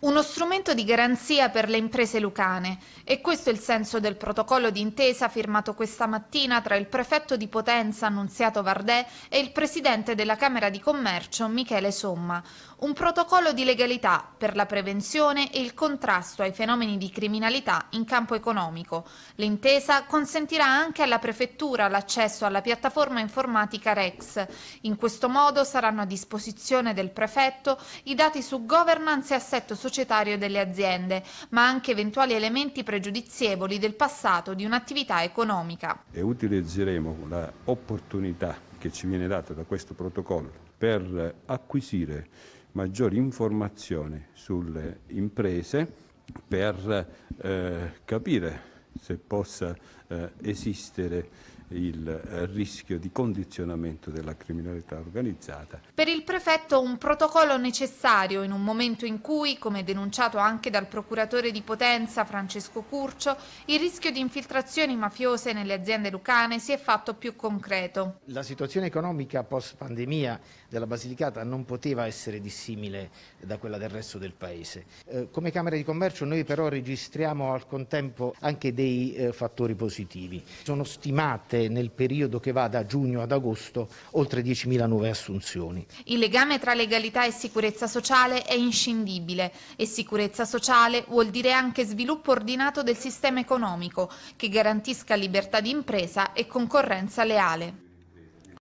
Uno strumento di garanzia per le imprese lucane e questo è il senso del protocollo d'intesa firmato questa mattina tra il prefetto di Potenza Annunziato Vardè e il presidente della Camera di Commercio Michele Somma. Un protocollo di legalità per la prevenzione e il contrasto ai fenomeni di criminalità in campo economico. L'intesa consentirà anche alla prefettura l'accesso alla piattaforma informatica Rex. In questo modo saranno a disposizione del prefetto i dati su governance e assetto sociale societario delle aziende, ma anche eventuali elementi pregiudizievoli del passato di un'attività economica. E utilizzeremo l'opportunità che ci viene data da questo protocollo per acquisire maggiori informazioni sulle imprese per eh, capire se possa eh, esistere il eh, rischio di condizionamento della criminalità organizzata. Per il prefetto un protocollo necessario in un momento in cui, come denunciato anche dal procuratore di Potenza Francesco Curcio, il rischio di infiltrazioni mafiose nelle aziende lucane si è fatto più concreto. La situazione economica post pandemia della Basilicata non poteva essere dissimile da quella del resto del paese. Eh, come Camera di Commercio noi però registriamo al contempo anche dei eh, fattori positivi. Sono stimate state nel periodo che va da giugno ad agosto oltre 10.000 nuove assunzioni. Il legame tra legalità e sicurezza sociale è inscindibile e sicurezza sociale vuol dire anche sviluppo ordinato del sistema economico che garantisca libertà di impresa e concorrenza leale.